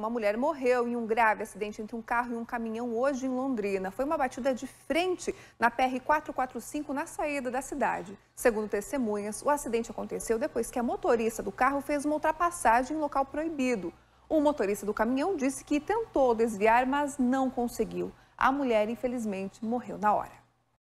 Uma mulher morreu em um grave acidente entre um carro e um caminhão hoje em Londrina. Foi uma batida de frente na PR-445 na saída da cidade. Segundo testemunhas, o acidente aconteceu depois que a motorista do carro fez uma ultrapassagem em local proibido. O motorista do caminhão disse que tentou desviar, mas não conseguiu. A mulher, infelizmente, morreu na hora.